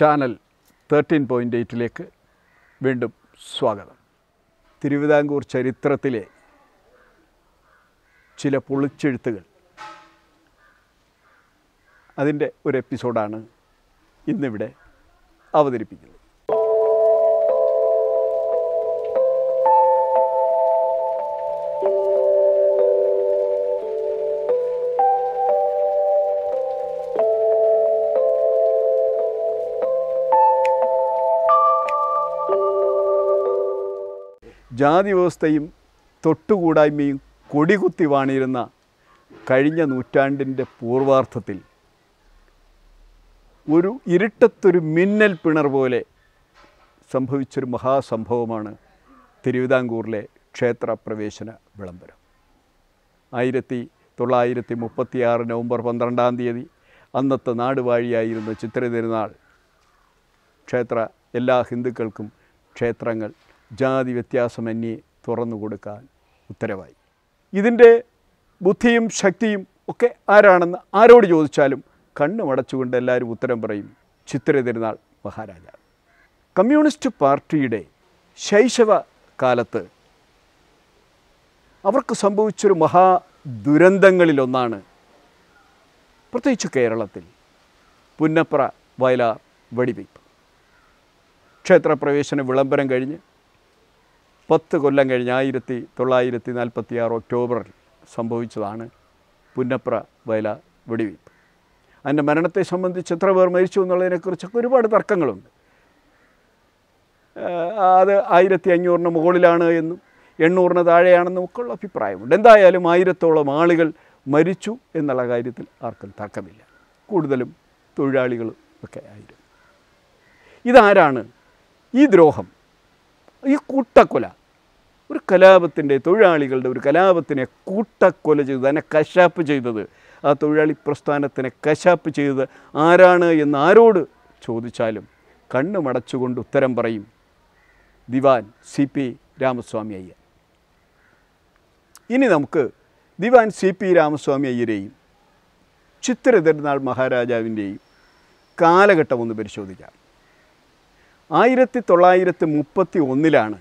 channel thirteen point എയ്റ്റിലേക്ക് വീണ്ടും സ്വാഗതം തിരുവിതാംകൂർ ചരിത്രത്തിലെ ചില പൊളിച്ചെഴുത്തുകൾ അതിൻ്റെ ഒരു എപ്പിസോഡാണ് ഇന്നിവിടെ അവതരിപ്പിക്കുന്നത് ജാതി വ്യവസ്ഥയും തൊട്ടുകൂടായ്മയും കൊടികുത്തി വാണിരുന്ന കഴിഞ്ഞ നൂറ്റാണ്ടിൻ്റെ പൂർവാർത്ഥത്തിൽ ഒരു ഇരുട്ടത്തൊരു മിന്നൽ പിണർ പോലെ സംഭവിച്ചൊരു മഹാസംഭവമാണ് തിരുവിതാംകൂറിലെ ക്ഷേത്രപ്രവേശന വിളംബരം ആയിരത്തി തൊള്ളായിരത്തി മുപ്പത്തിയാറ് നവംബർ പന്ത്രണ്ടാം തീയതി അന്നത്തെ നാടുവാഴിയായിരുന്ന ചിത്ര തിരുനാൾ ക്ഷേത്ര എല്ലാ ഹിന്ദുക്കൾക്കും ക്ഷേത്രങ്ങൾ ജാതി എന്നെ തുറന്നു കൊടുക്കാൻ ഉത്തരവായി ഇതിൻ്റെ ബുദ്ധിയും ശക്തിയും ഒക്കെ ആരാണെന്ന് ആരോട് ചോദിച്ചാലും കണ്ണുമടച്ചുകൊണ്ട് എല്ലാവരും ഉത്തരം പറയും ചിത്ര തിരുനാൾ മഹാരാജ കമ്മ്യൂണിസ്റ്റ് പാർട്ടിയുടെ ശൈശവ കാലത്ത് അവർക്ക് സംഭവിച്ചൊരു മഹാ ദുരന്തങ്ങളിലൊന്നാണ് പ്രത്യേകിച്ച് കേരളത്തിൽ പുന്നപ്ര വയലാർ വെടിവെയ്പ്പ് ക്ഷേത്രപ്രവേശന വിളംബരം കഴിഞ്ഞ് പത്ത് കൊല്ലം കഴിഞ്ഞ് ആയിരത്തി തൊള്ളായിരത്തി നാൽപ്പത്തി ആറ് ഒക്ടോബറിൽ സംഭവിച്ചതാണ് പുന്നപ്ര വയല വെടിവയ്പ് അതിൻ്റെ മരണത്തെ സംബന്ധിച്ച് എത്ര പേർ മരിച്ചു എന്നുള്ളതിനെക്കുറിച്ചൊക്കെ ഒരുപാട് തർക്കങ്ങളുണ്ട് അത് ആയിരത്തി അഞ്ഞൂറിന് മുകളിലാണ് എന്നും എണ്ണൂറിന് താഴെയാണെന്നും ഉള്ള അഭിപ്രായമുണ്ട് എന്തായാലും ആയിരത്തോളം ആളുകൾ മരിച്ചു എന്നുള്ള കാര്യത്തിൽ ആർക്കും തർക്കമില്ല കൂടുതലും തൊഴിലാളികൾ ഒക്കെ ആയിരുന്നു ഇതാരാണ് ഈ ദ്രോഹം ഈ കൂട്ടക്കൊല ഒരു കലാപത്തിൻ്റെ തൊഴിലാളികളുടെ ഒരു കലാപത്തിനെ കൂട്ടക്കൊല ചെയ്തത് അതിനെ കശാപ്പ് ചെയ്തത് ആ തൊഴിലാളി പ്രസ്ഥാനത്തിനെ കശാപ്പ് ചെയ്തത് ആരാണ് എന്ന് ആരോട് ചോദിച്ചാലും കണ്ണുമടച്ചുകൊണ്ട് ഉത്തരം പറയും ദിവാൻ സി പി രാമസ്വാമി അയ്യർ ഇനി നമുക്ക് ദിവാൻ സി പി രാമസ്വാമി അയ്യരെയും ചിത്രതിരുനാൾ മഹാരാജാവിൻ്റെയും കാലഘട്ടം ഒന്ന് പരിശോധിക്കാം ആയിരത്തി തൊള്ളായിരത്തി മുപ്പത്തി ഒന്നിലാണ്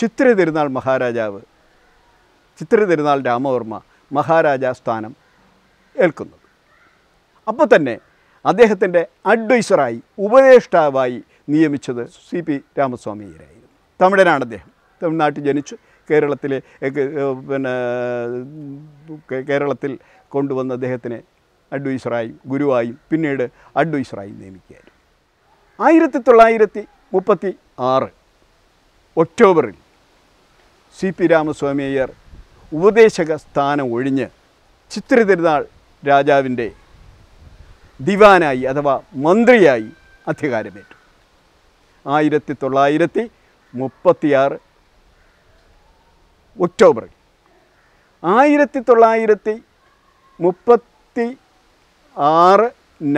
ചിത്ര തിരുനാൾ മഹാരാജാവ് ചിത്ര തിരുനാൾ രാമവർമ്മ മഹാരാജാ സ്ഥാനം ഏൽക്കുന്നത് അപ്പോൾ തന്നെ അദ്ദേഹത്തിൻ്റെ അഡ്വൈസറായി ഉപദേഷ്ടാവായി നിയമിച്ചത് സി പി രാമസ്വാമിയായിരുന്നു തമിഴനാണ് അദ്ദേഹം തമിഴ്നാട്ടിൽ ജനിച്ചു കേരളത്തിലെ പിന്നെ കേരളത്തിൽ കൊണ്ടുവന്ന അദ്ദേഹത്തിനെ അഡ്വൈസറായും ഗുരുവായും പിന്നീട് അഡ്വൈസറായും നിയമിക്കുകയായിരുന്നു ആയിരത്തി തൊള്ളായിരത്തി മുപ്പത്തി ആറ് ഒക്ടോബറിൽ സി പി രാമസ്വാമി അയ്യർ ഉപദേശക സ്ഥാനം ഒഴിഞ്ഞ് ചിത്രതിരുനാൾ രാജാവിൻ്റെ ദിവാനായി അഥവാ മന്ത്രിയായി അധികാരമേറ്റു ആയിരത്തി തൊള്ളായിരത്തി മുപ്പത്തിയാറ് ഒക്ടോബറിൽ ആയിരത്തി തൊള്ളായിരത്തി മുപ്പത്തി ആറ്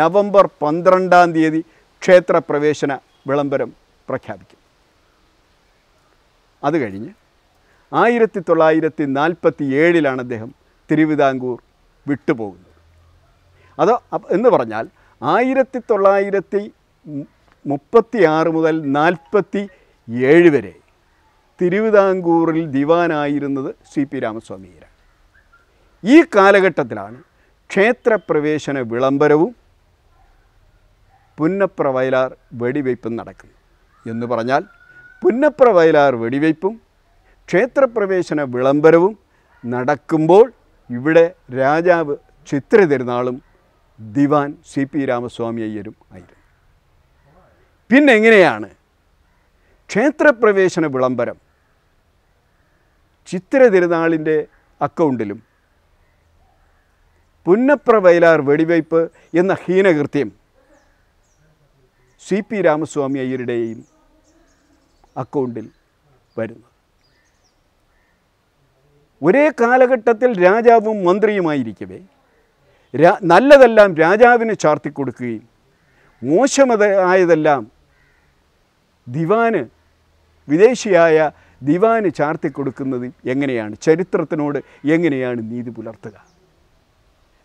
നവംബർ പന്ത്രണ്ടാം തീയതി ക്ഷേത്രപ്രവേശന വിളംബരം പ്രഖ്യാപിക്കും അത് കഴിഞ്ഞ് ആയിരത്തി തൊള്ളായിരത്തി നാൽപ്പത്തി ഏഴിലാണ് അദ്ദേഹം തിരുവിതാംകൂർ വിട്ടുപോകുന്നത് അത് എന്ന് പറഞ്ഞാൽ ആയിരത്തി തൊള്ളായിരത്തി മുപ്പത്തി ആറ് മുതൽ നാൽപ്പത്തി ഏഴ് വരെ തിരുവിതാംകൂറിൽ ദിവാനായിരുന്നത് സി പി രാമസ്വാമിയാണ് ഈ കാലഘട്ടത്തിലാണ് ക്ഷേത്രപ്രവേശന വിളംബരവും പുന്നപ്ര വയലാർ വെടിവയ്പ്പും നടക്കുന്നത് എന്ന് പറഞ്ഞാൽ പുന്നപ്ര വയലാർ വെടിവയ്പ്പും ക്ഷേത്രപ്രവേശന വിളംബരവും നടക്കുമ്പോൾ ഇവിടെ രാജാവ് ചിത്ര തിരുനാളും ദിവാൻ സി പി രാമസ്വാമി അയ്യരും ആയിരുന്നു പിന്നെ എങ്ങനെയാണ് ക്ഷേത്രപ്രവേശന വിളംബരം ചിത്ര തിരുനാളിൻ്റെ അക്കൗണ്ടിലും പുന്നപ്ര വയലാർ വെടിവയ്പ്പ് എന്ന ഹീനകൃത്യം സി പി രാമസ്വാമി അയ്യരുടെയും അക്കൗണ്ടിൽ വരുന്നത് ഒരേ കാലഘട്ടത്തിൽ രാജാവും മന്ത്രിയുമായിരിക്കവേ രാ നല്ലതെല്ലാം രാജാവിന് ചാർത്തിക്കൊടുക്കുകയും മോശമത ആയതെല്ലാം ദിവാന് വിദേശിയായ ദിവാന് ചാർത്തിക്കൊടുക്കുന്നത് എങ്ങനെയാണ് ചരിത്രത്തിനോട് എങ്ങനെയാണ് നീതി പുലർത്തുക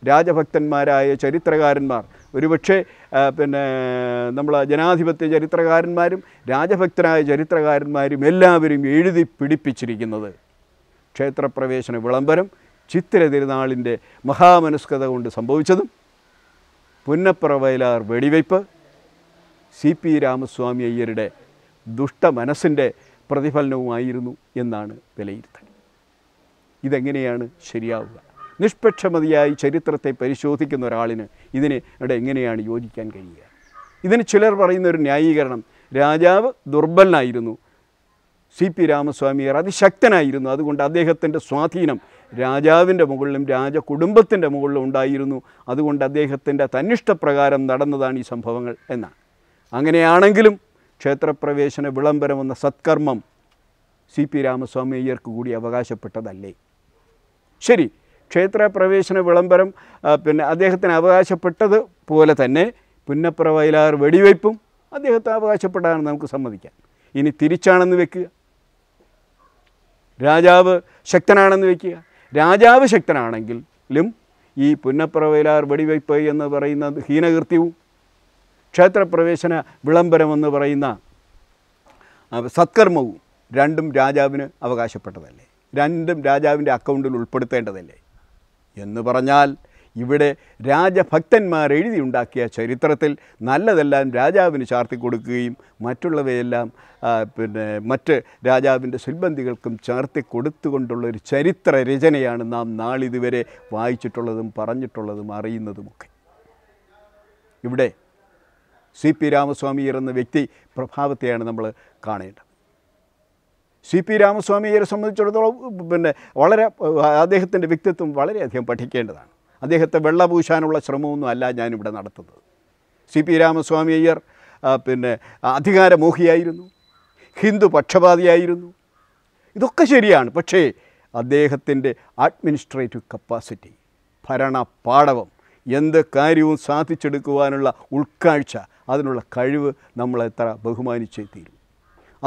രാജഭക്തന്മാരായ ചരിത്രകാരന്മാർ ഒരുപക്ഷെ പിന്നെ നമ്മൾ ജനാധിപത്യ ചരിത്രകാരന്മാരും രാജഭക്തരായ ചരിത്രകാരന്മാരും എല്ലാവരും എഴുതി പിടിപ്പിച്ചിരിക്കുന്നത് ക്ഷേത്രപ്രവേശന വിളംബരം ചിത്തിര തിരുനാളിൻ്റെ മഹാമനസ്കത കൊണ്ട് സംഭവിച്ചതും പുന്നപ്ര വയലാർ വെടിവയ്പ്പ് സി പി രാമസ്വാമി അയ്യരുടെ ദുഷ്ടമനസ്സിൻ്റെ പ്രതിഫലനവുമായിരുന്നു എന്നാണ് വിലയിരുത്തൽ ഇതെങ്ങനെയാണ് ശരിയാവുക നിഷ്പക്ഷമതിയായി ചരിത്രത്തെ പരിശോധിക്കുന്ന ഒരാളിന് ഇതിന് ഇവിടെ എങ്ങനെയാണ് യോജിക്കാൻ കഴിയുക ഇതിന് ചിലർ പറയുന്ന ഒരു ന്യായീകരണം രാജാവ് ദുർബലനായിരുന്നു സി പി രാമസ്വാമിയർ അതിശക്തനായിരുന്നു അതുകൊണ്ട് അദ്ദേഹത്തിൻ്റെ സ്വാധീനം രാജാവിൻ്റെ മുകളിലും രാജകുടുംബത്തിൻ്റെ മുകളിലും ഉണ്ടായിരുന്നു അതുകൊണ്ട് അദ്ദേഹത്തിൻ്റെ തന്നിഷ്ടപ്രകാരം നടന്നതാണ് ഈ സംഭവങ്ങൾ എന്നാണ് അങ്ങനെയാണെങ്കിലും ക്ഷേത്രപ്രവേശന വിളംബരം എന്ന സത്കർമ്മം സി പി രാമസ്വാമി അയ്യർക്ക് കൂടി അവകാശപ്പെട്ടതല്ലേ ശരി ക്ഷേത്രപ്രവേശന വിളംബരം പിന്നെ അദ്ദേഹത്തിന് അവകാശപ്പെട്ടത് പോലെ തന്നെ പുന്നപ്ര വയലാർ വെടിവയ്പ്പും അദ്ദേഹത്തെ അവകാശപ്പെട്ടാണ് നമുക്ക് സമ്മതിക്കാം ഇനി തിരിച്ചാണെന്ന് വെക്കുക രാജാവ് ശക്തനാണെന്ന് വെക്കുക രാജാവ് ശക്തനാണെങ്കിലും ഈ പുന്നപ്ര വയലാർ വെടിവയ്പ് എന്ന് പറയുന്ന ഹീനകൃത്യവും ക്ഷേത്രപ്രവേശന വിളംബരമെന്ന് പറയുന്ന സത്കർമ്മവും രണ്ടും രാജാവിന് അവകാശപ്പെട്ടതല്ലേ രണ്ടും രാജാവിൻ്റെ അക്കൗണ്ടിൽ ഉൾപ്പെടുത്തേണ്ടതല്ലേ എന്ന് പറഞ്ഞാൽ ഇവിടെ രാജഭക്തന്മാർ എഴുതിയുണ്ടാക്കിയ ചരിത്രത്തിൽ നല്ലതെല്ലാം രാജാവിന് ചാർത്തി കൊടുക്കുകയും മറ്റുള്ളവയെല്ലാം പിന്നെ മറ്റ് രാജാവിൻ്റെ സുൽബന്ധികൾക്കും ചാർത്തി കൊടുത്തുകൊണ്ടുള്ള ഒരു ചരിത്ര രചനയാണ് നാം നാളിതുവരെ വായിച്ചിട്ടുള്ളതും പറഞ്ഞിട്ടുള്ളതും അറിയുന്നതുമൊക്കെ ഇവിടെ സി പി രാമസ്വാമി എന്ന വ്യക്തി പ്രഭാവത്തെയാണ് നമ്മൾ കാണേണ്ടത് സി പി രാമസ്വാമിയെ സംബന്ധിച്ചിടത്തോളം പിന്നെ വളരെ അദ്ദേഹത്തിൻ്റെ വ്യക്തിത്വം വളരെയധികം പഠിക്കേണ്ടതാണ് അദ്ദേഹത്തെ വെള്ളപൂശാനുള്ള ശ്രമമൊന്നും അല്ല ഞാനിവിടെ നടത്തുന്നത് സി പി രാമസ്വാമി അയ്യർ പിന്നെ അധികാരമോഹിയായിരുന്നു ഹിന്ദു പക്ഷപാതിയായിരുന്നു ഇതൊക്കെ ശരിയാണ് പക്ഷേ അദ്ദേഹത്തിൻ്റെ അഡ്മിനിസ്ട്രേറ്റീവ് കപ്പാസിറ്റി ഭരണ പാടവം എന്ത് കാര്യവും സാധിച്ചെടുക്കുവാനുള്ള ഉൾക്കാഴ്ച അതിനുള്ള കഴിവ് നമ്മളെത്ര ബഹുമാനിച്ചേ തീരും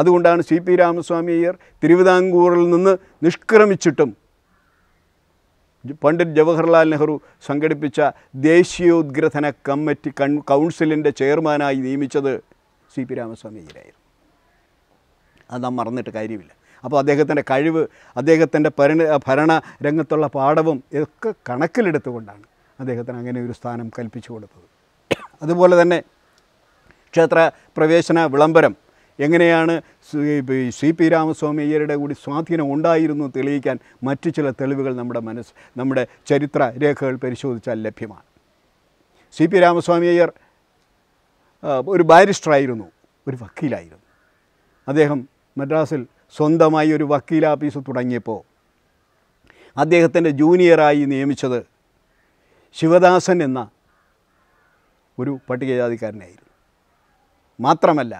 അതുകൊണ്ടാണ് സി പി രാമസ്വാമി അയ്യർ തിരുവിതാംകൂറിൽ നിന്ന് നിഷ്ക്രമിച്ചിട്ടും പണ്ഡിറ്റ് ജവഹർലാൽ നെഹ്റു സംഘടിപ്പിച്ച ദേശീയോദ്ഗ്രഥന കമ്മിറ്റി കൺ കൗൺസിലിൻ്റെ ചെയർമാനായി നിയമിച്ചത് സി പി രാമസ്വാമി അയ്യരായിരുന്നു അത് നാം മറന്നിട്ട് കാര്യമില്ല അപ്പോൾ അദ്ദേഹത്തിൻ്റെ കഴിവ് അദ്ദേഹത്തിൻ്റെ ഭരണ ഭരണ രംഗത്തുള്ള പാഠവും ഇതൊക്കെ കണക്കിലെടുത്തുകൊണ്ടാണ് അദ്ദേഹത്തിന് അങ്ങനെ ഒരു സ്ഥാനം കൽപ്പിച്ചു കൊടുത്തത് അതുപോലെ തന്നെ ക്ഷേത്ര പ്രവേശന വിളംബരം എങ്ങനെയാണ് സി പി രാമസ്വാമി അയ്യരുടെ കൂടി സ്വാധീനം ഉണ്ടായിരുന്നു തെളിയിക്കാൻ മറ്റു ചില തെളിവുകൾ നമ്മുടെ മനസ്സ് നമ്മുടെ ചരിത്ര രേഖകൾ പരിശോധിച്ചാൽ ലഭ്യമാണ് സി പി രാമസ്വാമി അയ്യർ ഒരു ബാരിസ്റ്ററായിരുന്നു ഒരു വക്കീലായിരുന്നു അദ്ദേഹം മദ്രാസിൽ സ്വന്തമായി ഒരു വക്കീൽ ഓഫീസ് തുടങ്ങിയപ്പോൾ അദ്ദേഹത്തിൻ്റെ ജൂനിയറായി നിയമിച്ചത് ശിവദാസൻ എന്ന ഒരു പട്ടികജാതിക്കാരനായിരുന്നു മാത്രമല്ല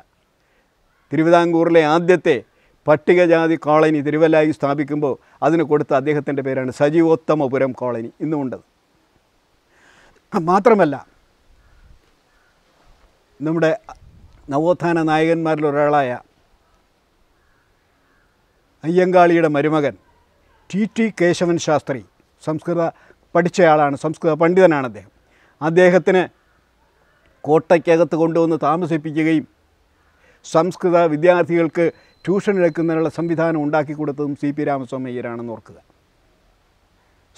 തിരുവിതാംകൂറിലെ ആദ്യത്തെ പട്ടികജാതി കോളനി തിരുവല്ലായി സ്ഥാപിക്കുമ്പോൾ അതിന് കൊടുത്ത അദ്ദേഹത്തിൻ്റെ പേരാണ് സജീവോത്തമപുരം കോളനി ഇന്നുമുണ്ട് മാത്രമല്ല നമ്മുടെ നവോത്ഥാന നായകന്മാരിൽ ഒരാളായ അയ്യങ്കാളിയുടെ മരുമകൻ ടി ടി കേശവൻ ശാസ്ത്രി സംസ്കൃത പഠിച്ചയാളാണ് സംസ്കൃത പണ്ഡിതനാണ് അദ്ദേഹം അദ്ദേഹത്തിന് കോട്ടയ്ക്കകത്ത് കൊണ്ടുവന്ന് താമസിപ്പിക്കുകയും സംസ്കൃത വിദ്യാർത്ഥികൾക്ക് ട്യൂഷൻ എടുക്കുന്നതിനുള്ള സംവിധാനം ഉണ്ടാക്കി കൊടുത്തതും സി പി രാമസ്വാമി അയ്യരാണെന്ന് ഓർക്കുക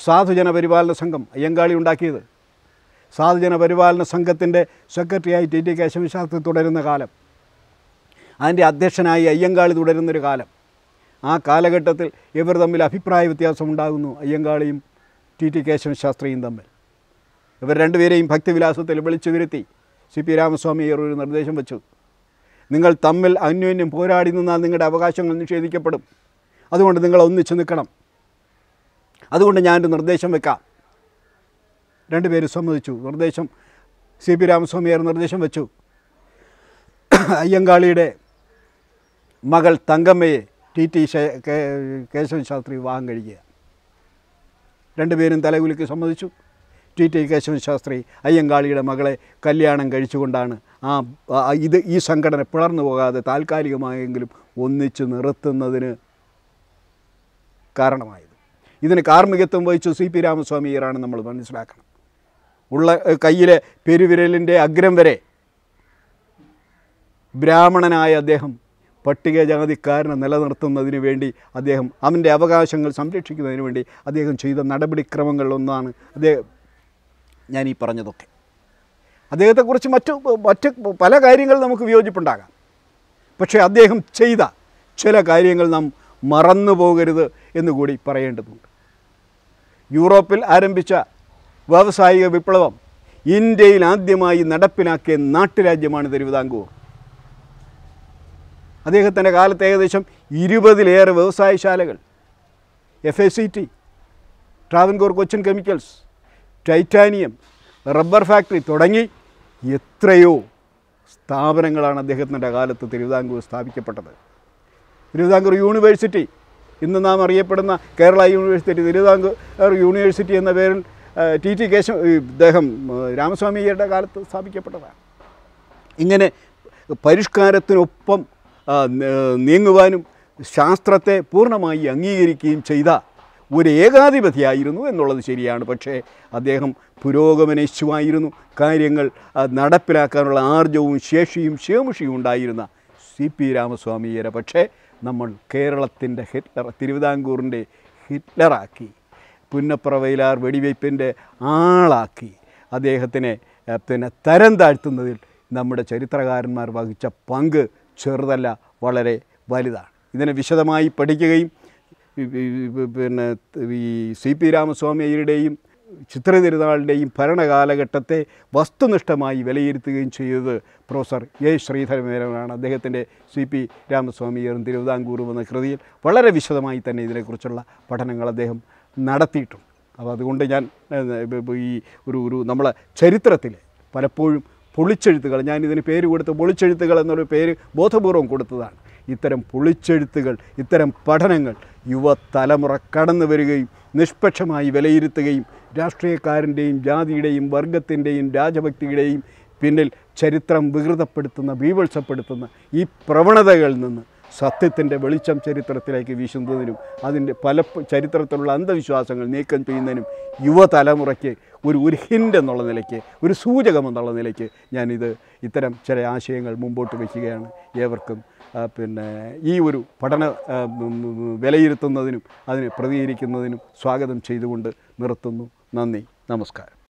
സാധുജന പരിപാലന സംഘം അയ്യങ്കാളി ഉണ്ടാക്കിയത് സാധുജന പരിപാലന സംഘത്തിൻ്റെ സെക്രട്ടറിയായി ടി ടി കേശവശാസ്ത്രി തുടരുന്ന കാലം അതിൻ്റെ അധ്യക്ഷനായി അയ്യങ്കാളി തുടരുന്നൊരു കാലം ആ കാലഘട്ടത്തിൽ ഇവർ തമ്മിൽ അഭിപ്രായ വ്യത്യാസം ഉണ്ടാകുന്നു അയ്യങ്കാളിയും ടി ടി കേശവൻ ശാസ്ത്രിയും തമ്മിൽ ഇവർ രണ്ടുപേരെയും ഭക്തിവിലാസത്തിൽ വിളിച്ചു വരുത്തി സി പി രാമസ്വാമി അയ്യർ ഒരു നിർദ്ദേശം വെച്ചു നിങ്ങൾ തമ്മിൽ അന്യോന്യം പോരാടി നിന്നാൽ നിങ്ങളുടെ അവകാശങ്ങൾ നിഷേധിക്കപ്പെടും അതുകൊണ്ട് നിങ്ങൾ ഒന്നിച്ചു നിൽക്കണം അതുകൊണ്ട് ഞാനൊരു നിർദ്ദേശം വെക്കാം രണ്ടുപേരും സമ്മതിച്ചു നിർദ്ദേശം സി പി രാമസ്വാമിയാർ നിർദ്ദേശം വെച്ചു അയ്യങ്കാളിയുടെ മകൾ തങ്കമ്മയെ ടി ടി കേശവൻ ശാസ്ത്രി വിവാഹം കഴിക്കുക രണ്ടുപേരും തലകുലിക്ക് സമ്മതിച്ചു ടി ടി കേശവൻ ശാസ്ത്രി അയ്യങ്കാളിയുടെ മകളെ കല്യാണം കഴിച്ചുകൊണ്ടാണ് ആ ഇത് ഈ സംഘടന പിളർന്നു പോകാതെ താൽക്കാലികമായെങ്കിലും ഒന്നിച്ച് നിർത്തുന്നതിന് കാരണമായത് ഇതിന് കാർമ്മികത്വം വഹിച്ച സി പി ഇയറാണ് നമ്മൾ മനസ്സിലാക്കണം ഉള്ള കയ്യിലെ പെരുവിരലിൻ്റെ അഗ്രം വരെ ബ്രാഹ്മണനായ അദ്ദേഹം പട്ടികജാതിക്കാരനെ നിലനിർത്തുന്നതിന് വേണ്ടി അദ്ദേഹം അവൻ്റെ അവകാശങ്ങൾ സംരക്ഷിക്കുന്നതിന് വേണ്ടി അദ്ദേഹം ചെയ്ത നടപടിക്രമങ്ങളിലൊന്നാണ് അദ്ദേഹം ഞാൻ ഈ പറഞ്ഞതൊക്കെ അദ്ദേഹത്തെക്കുറിച്ച് മറ്റു മറ്റ് പല കാര്യങ്ങൾ നമുക്ക് വിയോജിപ്പുണ്ടാകാം പക്ഷേ അദ്ദേഹം ചെയ്ത ചില കാര്യങ്ങൾ നാം മറന്നു പോകരുത് എന്നുകൂടി പറയേണ്ടതുണ്ട് യൂറോപ്പിൽ ആരംഭിച്ച വ്യാവസായിക വിപ്ലവം ഇന്ത്യയിൽ ആദ്യമായി നടപ്പിലാക്കിയ നാട്ടുരാജ്യമാണ് തിരുവിതാംകൂർ അദ്ദേഹത്തിൻ്റെ കാലത്ത് ഏകദേശം ഇരുപതിലേറെ വ്യവസായശാലകൾ F A C T Travancore Cochin chemicals titanium rubber factory തുടങ്ങി എത്രയോ സ്ഥാപനങ്ങളാണ് അദ്ദേഹത്തിൻ്റെ കാലത്ത് തിരുവിതാംകൂർ സ്ഥാപിക്കപ്പെട്ടത് തിരുവിതാംകൂർ യൂണിവേഴ്സിറ്റി ഇന്ന് നാം അറിയപ്പെടുന്ന കേരള യൂണിവേഴ്സിറ്റി തിരുവിതാംകൂർ യൂണിവേഴ്സിറ്റി എന്ന പേരിൽ ടി ടി കേശ ഇദ്ദേഹം രാമസ്വാമിയുടെ കാലത്ത് സ്ഥാപിക്കപ്പെട്ടതാണ് ഇങ്ങനെ പരിഷ്കാരത്തിനൊപ്പം നീങ്ങുവാനും ശാസ്ത്രത്തെ പൂർണ്ണമായി അംഗീകരിക്കുകയും ചെയ്ത ഒരു ഏകാധിപതിയായിരുന്നു എന്നുള്ളത് ശരിയാണ് പക്ഷേ അദ്ദേഹം പുരോഗമനേച്ഛുവായിരുന്നു കാര്യങ്ങൾ നടപ്പിലാക്കാനുള്ള ആർജവും ശേഷിയും ക്ഷേമുഷിയും ഉണ്ടായിരുന്ന സി പി രാമസ്വാമിയരെ പക്ഷേ നമ്മൾ കേരളത്തിൻ്റെ ഹിറ്റ്ലർ തിരുവിതാംകൂറിൻ്റെ ഹിറ്റ്ലറാക്കി പുന്നപ്രവയിലാർ വെടിവയ്പ്പിൻ്റെ ആളാക്കി അദ്ദേഹത്തിനെ പിന്നെ തരം താഴ്ത്തുന്നതിൽ നമ്മുടെ ചരിത്രകാരന്മാർ വഹിച്ച പങ്ക് ചെറുതല്ല വളരെ വലുതാണ് ഇതിനെ വിശദമായി പഠിക്കുകയും പിന്നെ ഈ സി പി രാമസ്വാമിയുടെയും ചിത്രതിരുനാളിൻ്റെയും ഭരണകാലഘട്ടത്തെ വസ്തുനിഷ്ഠമായി വിലയിരുത്തുകയും ചെയ്തത് പ്രൊഫസർ എ ശ്രീധരമേനോനാണ് അദ്ദേഹത്തിൻ്റെ സി പി രാമസ്വാമിയറും തിരുവിതാംകൂറും എന്ന കൃതിയിൽ വളരെ വിശദമായി തന്നെ ഇതിനെക്കുറിച്ചുള്ള പഠനങ്ങൾ അദ്ദേഹം നടത്തിയിട്ടുണ്ട് അപ്പോൾ അതുകൊണ്ട് ഞാൻ ഈ ഒരു ഒരു നമ്മളെ ചരിത്രത്തിൽ പലപ്പോഴും പൊളിച്ചെഴുത്തുകൾ ഞാനിതിന് പേര് കൊടുത്ത് പൊളിച്ചെഴുത്തുകൾ എന്നൊരു പേര് ബോധപൂർവം കൊടുത്തതാണ് ഇത്തരം പൊളിച്ചെഴുത്തുകൾ ഇത്തരം പഠനങ്ങൾ യുവതലമുറ കടന്നു വരികയും നിഷ്പക്ഷമായി വിലയിരുത്തുകയും രാഷ്ട്രീയക്കാരൻ്റെയും ജാതിയുടെയും വർഗത്തിൻ്റെയും രാജഭക്തിയുടെയും പിന്നിൽ ചരിത്രം വികൃതപ്പെടുത്തുന്ന വീവഴ്ചപ്പെടുത്തുന്ന ഈ പ്രവണതകളിൽ നിന്ന് സത്യത്തിൻ്റെ വെളിച്ചം ചരിത്രത്തിലേക്ക് വീശുന്നതിനും അതിൻ്റെ പല ചരിത്രത്തിലുള്ള അന്ധവിശ്വാസങ്ങൾ നീക്കം ചെയ്യുന്നതിനും യുവതലമുറയ്ക്ക് ഒരു ഒരു ഹിൻ്റ് എന്നുള്ള നിലയ്ക്ക് ഒരു സൂചകമെന്നുള്ള നിലയ്ക്ക് ഞാനിത് ഇത്തരം ചില ആശയങ്ങൾ മുമ്പോട്ട് വയ്ക്കുകയാണ് ഏവർക്കും പിന്നെ ഈ ഒരു പഠന വിലയിരുത്തുന്നതിനും അതിനെ പ്രതികരിക്കുന്നതിനും സ്വാഗതം ചെയ്തുകൊണ്ട് നിർത്തുന്നു നന്ദി നമസ്കാരം